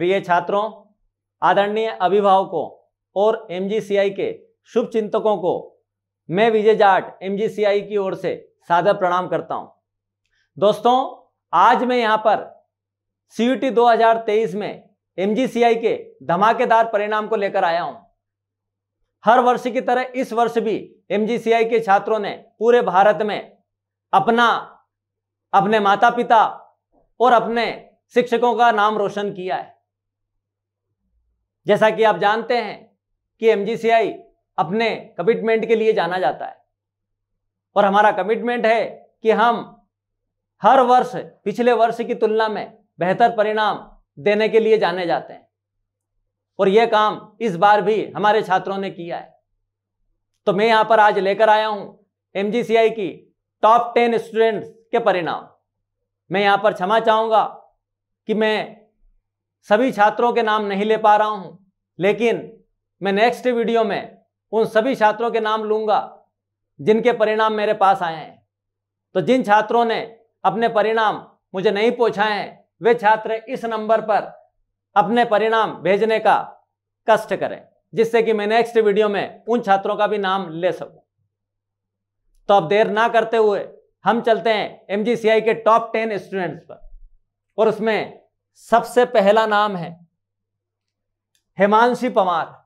प्रिय छात्रों आदरणीय अभिभावकों और एमजीसीआई के शुभ चिंतकों को मैं विजय जाट एम की ओर से सादर प्रणाम करता हूं दोस्तों आज मैं यहां पर सीयूटी 2023 में एम के धमाकेदार परिणाम को लेकर आया हूं हर वर्ष की तरह इस वर्ष भी एमजीसीआई के छात्रों ने पूरे भारत में अपना अपने माता पिता और अपने शिक्षकों का नाम रोशन किया है जैसा कि आप जानते हैं कि एम अपने कमिटमेंट के लिए जाना जाता है और हमारा कमिटमेंट है कि हम हर वर्ष पिछले वर्ष की तुलना में बेहतर परिणाम देने के लिए जाने जाते हैं और यह काम इस बार भी हमारे छात्रों ने किया है तो मैं यहाँ पर आज लेकर आया हूं एम की टॉप टेन स्टूडेंट्स के परिणाम मैं यहां पर क्षमा चाहूंगा कि मैं सभी छात्रों के नाम नहीं ले पा रहा हूं लेकिन मैं नेक्स्ट वीडियो में उन सभी छात्रों के नाम लूंगा जिनके परिणाम मेरे पास आए हैं तो जिन छात्रों ने अपने परिणाम मुझे नहीं पूछाए हैं वे छात्र इस नंबर पर अपने परिणाम भेजने का कष्ट करें जिससे कि मैं नेक्स्ट वीडियो में उन छात्रों का भी नाम ले सकूं तो अब देर ना करते हुए हम चलते हैं एम के टॉप टेन स्टूडेंट्स पर और उसमें सबसे पहला नाम है हेमांशी पवार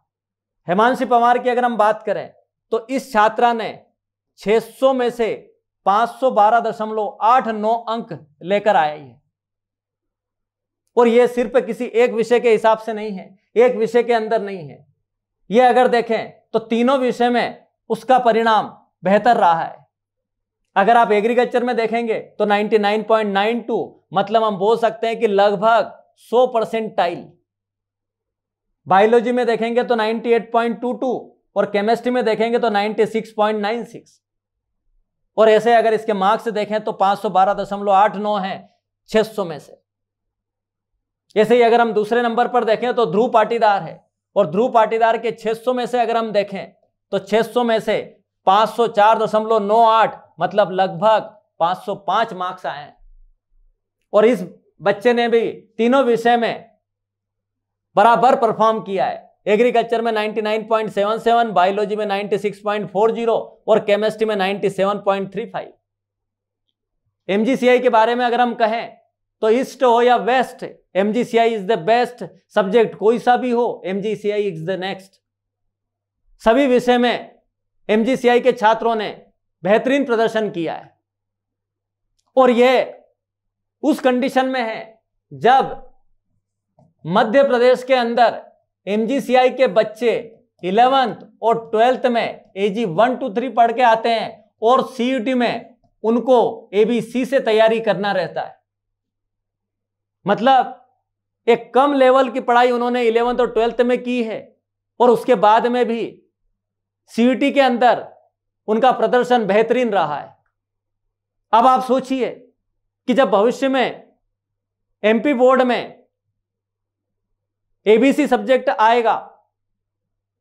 हेमांशी पवार की अगर हम बात करें तो इस छात्रा ने 600 में से 512.89 अंक लेकर आई है और यह सिर्फ किसी एक विषय के हिसाब से नहीं है एक विषय के अंदर नहीं है यह अगर देखें तो तीनों विषय में उसका परिणाम बेहतर रहा है अगर आप एग्रीकल्चर में देखेंगे तो 99.92 मतलब हम बोल सकते हैं कि लगभग 100 परसेंट टाइल बायोलॉजी में देखेंगे तो 98.22 और केमिस्ट्री में देखेंगे तो 96.96 और ऐसे अगर इसके मार्क्स देखें तो 512.89 है छह में से ऐसे ही अगर हम दूसरे नंबर पर देखें तो ध्रुव पाटीदार है और ध्रुव पाटीदार के 600 में से अगर हम देखें तो 600 में से 504.98 मतलब लगभग 505 मार्क्स आए और इस बच्चे ने भी तीनों विषय में बराबर परफॉर्म किया है एग्रीकल्चर में 99.77 बायोलॉजी में 96.40 और केमिस्ट्री में 97.35 एमजीसीआई के बारे में अगर हम कहें तो ईस्ट हो या west MGCI is the best subject कोई सा भी हो एमजीसीआई इज द नेक्स्ट सभी विषय में एमजीसीआई के छात्रों ने बेहतरीन प्रदर्शन किया है और यह उस कंडीशन में है जब मध्य प्रदेश के अंदर एमजीसीआई के बच्चे इलेवेंथ और ट्वेल्थ में A G one two three पढ़ के आते हैं और सीयूटी में उनको एबीसी से तैयारी करना रहता है मतलब एक कम लेवल की पढ़ाई उन्होंने इलेवेंथ और ट्वेल्थ में की है और उसके बाद में भी सीयूटी के अंदर उनका प्रदर्शन बेहतरीन रहा है अब आप सोचिए कि जब भविष्य में एमपी बोर्ड में एबीसी सब्जेक्ट आएगा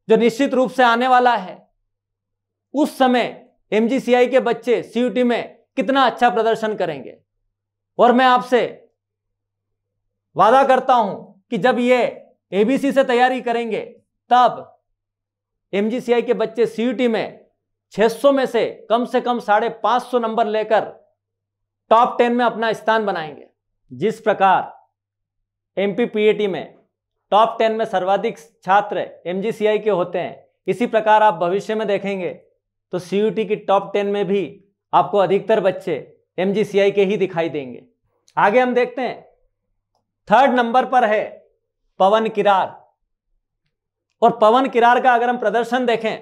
जो निश्चित रूप से आने वाला है उस समय एमजीसीआई के बच्चे सीयूटी में कितना अच्छा प्रदर्शन करेंगे और मैं आपसे वादा करता हूं कि जब ये एबीसी से तैयारी करेंगे तब एमजीसीआई के बच्चे सीयूटी में 600 में से कम से कम साढ़े पांच सौ नंबर लेकर टॉप टेन में अपना स्थान बनाएंगे जिस प्रकार एम पी में टॉप टेन में सर्वाधिक छात्र एम के होते हैं इसी प्रकार आप भविष्य में देखेंगे तो सी की टॉप टेन में भी आपको अधिकतर बच्चे एम के ही दिखाई देंगे आगे हम देखते हैं थर्ड नंबर पर है पवन किरार और पवन किरार का अगर हम प्रदर्शन देखें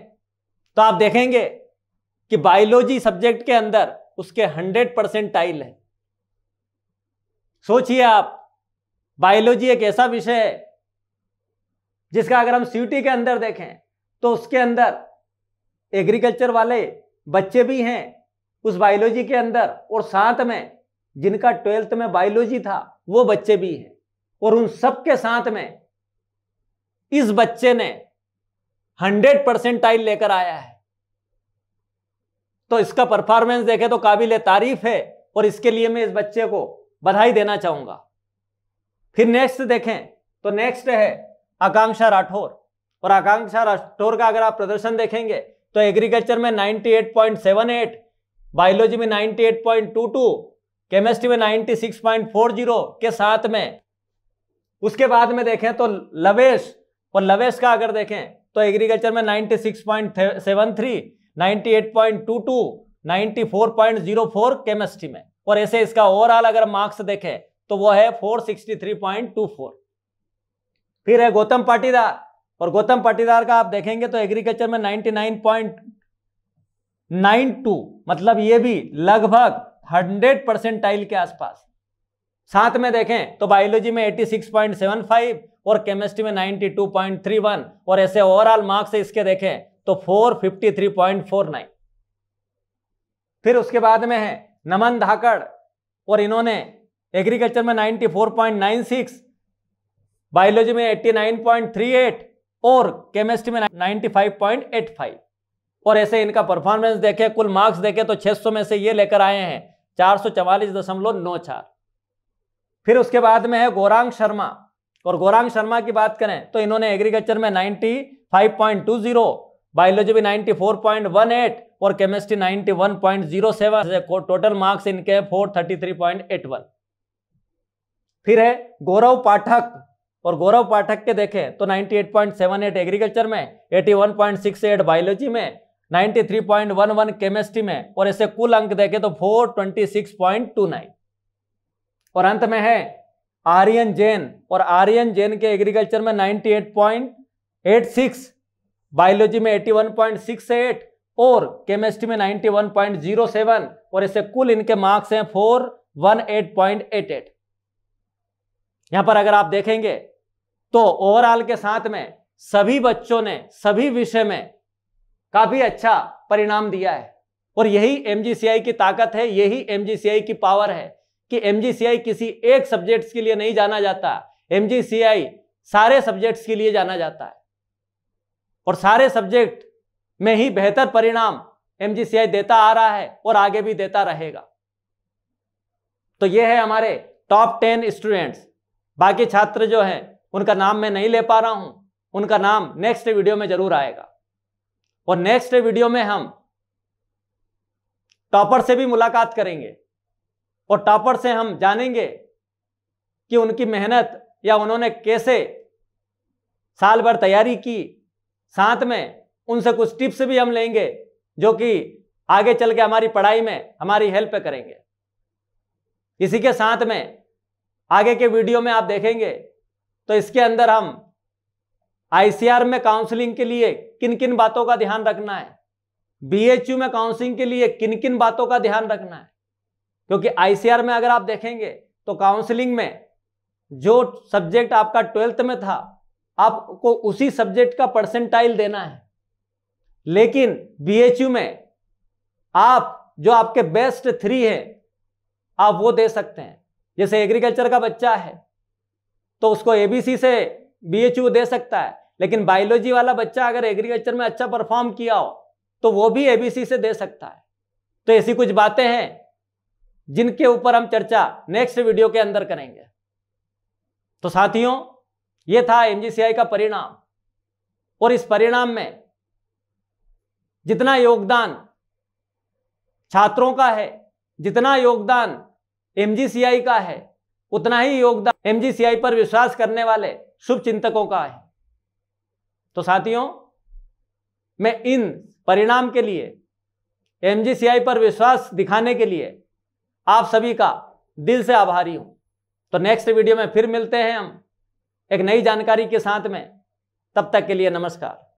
तो आप देखेंगे कि बायोलॉजी सब्जेक्ट के अंदर उसके हंड्रेड परसेंट टाइल है सोचिए आप बायोलॉजी एक ऐसा विषय है जिसका अगर हम सीटी के अंदर देखें तो उसके अंदर एग्रीकल्चर वाले बच्चे भी हैं उस बायोलॉजी के अंदर और साथ में जिनका ट्वेल्थ में बायोलॉजी था वो बच्चे भी हैं और उन सब के साथ में इस बच्चे ने हंड्रेड परसेंट टाइल लेकर आया है तो इसका परफॉर्मेंस देखे तो काबिल तारीफ है और इसके लिए मैं इस बच्चे को बधाई देना चाहूंगा फिर नेक्स्ट देखें तो नेक्स्ट है आकांक्षा राठौर और आकांक्षा राठौर का अगर आप प्रदर्शन देखेंगे तो एग्रीकल्चर में 98.78 बायोलॉजी में 98.22 केमिस्ट्री में 96.40 के साथ में उसके बाद में देखें तो लवेश और लवेश का अगर देखें तो एग्रीकल्चर में ninety six point seven three ninety eight point two two ninety four point zero four chemistry में और ऐसे इसका ओवरऑल अगर मार्क्स देखें तो वो है four sixty three point two four फिर है गौतम पाटीदार और गौतम पाटीदार का आप देखेंगे तो एग्रीकल्चर में ninety nine point nine two मतलब ये भी लगभग हंड्रेड परसेंटाइल के आसपास साथ में देखें तो बायोलॉजी में eighty six point seven five और केमिस्ट्री में 92.31 और ऐसे ओवरऑल मार्क्स इसके देखें तो 453.49 फिर उसके बाद में है नमन धाकड़ और इन्होंने एग्रीकल्चर में 94.96 बायोलॉजी में 89.38 और केमिस्ट्री में 95.85 और ऐसे इनका परफॉर्मेंस देखे कुल मार्क्स देखे तो 600 में से ये लेकर आए हैं चार फिर उसके बाद में है गोरांग शर्मा और गौरांग शर्मा की बात करें तो इन्होंने एग्रीकल्चर में 95.20 बायोलॉजी भी 94.18 और केमिस्ट्री 91.07 से टोटल मार्क्स इनके 433.81 फिर है गौरव पाठक और गौरव पाठक के देखें तो 98.78 एग्रीकल्चर में 81.68 बायोलॉजी में 93.11 केमिस्ट्री में और ऐसे कुल अंक देखें तो 426.29 और अंत में है आर्यन जैन और आर्यन जैन के एग्रीकल्चर में 98.86 बायोलॉजी में 81.68 और केमिस्ट्री में 91.07 और ऐसे कुल इनके मार्क्स हैं 418.88 यहां पर अगर आप देखेंगे तो ओवरऑल के साथ में सभी बच्चों ने सभी विषय में काफी अच्छा परिणाम दिया है और यही एमजीसीआई की ताकत है यही एमजीसीआई की पावर है कि एम किसी एक सब्जेक्ट्स के लिए नहीं जाना जाता एम सारे सब्जेक्ट्स के लिए जाना जाता है और सारे सब्जेक्ट में ही बेहतर परिणाम एम देता आ रहा है और आगे भी देता रहेगा तो ये है हमारे टॉप टेन स्टूडेंट्स बाकी छात्र जो हैं उनका नाम मैं नहीं ले पा रहा हूं उनका नाम नेक्स्ट वीडियो में जरूर आएगा और नेक्स्ट वीडियो में हम टॉपर से भी मुलाकात करेंगे और टॉपर से हम जानेंगे कि उनकी मेहनत या उन्होंने कैसे साल भर तैयारी की साथ में उनसे कुछ टिप्स भी हम लेंगे जो कि आगे चल के हमारी पढ़ाई में हमारी हेल्प करेंगे इसी के साथ में आगे के वीडियो में आप देखेंगे तो इसके अंदर हम आईसीआर में काउंसलिंग के लिए किन किन बातों का ध्यान रखना है बीएचयू में काउंसलिंग के लिए किन किन बातों का ध्यान रखना है क्योंकि आईसीआर में अगर आप देखेंगे तो काउंसलिंग में जो सब्जेक्ट आपका ट्वेल्थ में था आपको उसी सब्जेक्ट का परसेंटाइल देना है लेकिन बीएचयू में आप जो आपके बेस्ट थ्री है आप वो दे सकते हैं जैसे एग्रीकल्चर का बच्चा है तो उसको एबीसी से बीएचयू दे सकता है लेकिन बायोलॉजी वाला बच्चा अगर एग्रीकल्चर में अच्छा परफॉर्म किया हो तो वो भी एबीसी से दे सकता है तो ऐसी कुछ बातें हैं जिनके ऊपर हम चर्चा नेक्स्ट वीडियो के अंदर करेंगे तो साथियों यह था एमजीसीआई का परिणाम और इस परिणाम में जितना योगदान छात्रों का है जितना योगदान एमजीसीआई का है उतना ही योगदान एमजीसीआई पर विश्वास करने वाले शुभ चिंतकों का है तो साथियों मैं इन परिणाम के लिए एमजीसीआई पर विश्वास दिखाने के लिए आप सभी का दिल से आभारी हूं तो नेक्स्ट वीडियो में फिर मिलते हैं हम एक नई जानकारी के साथ में तब तक के लिए नमस्कार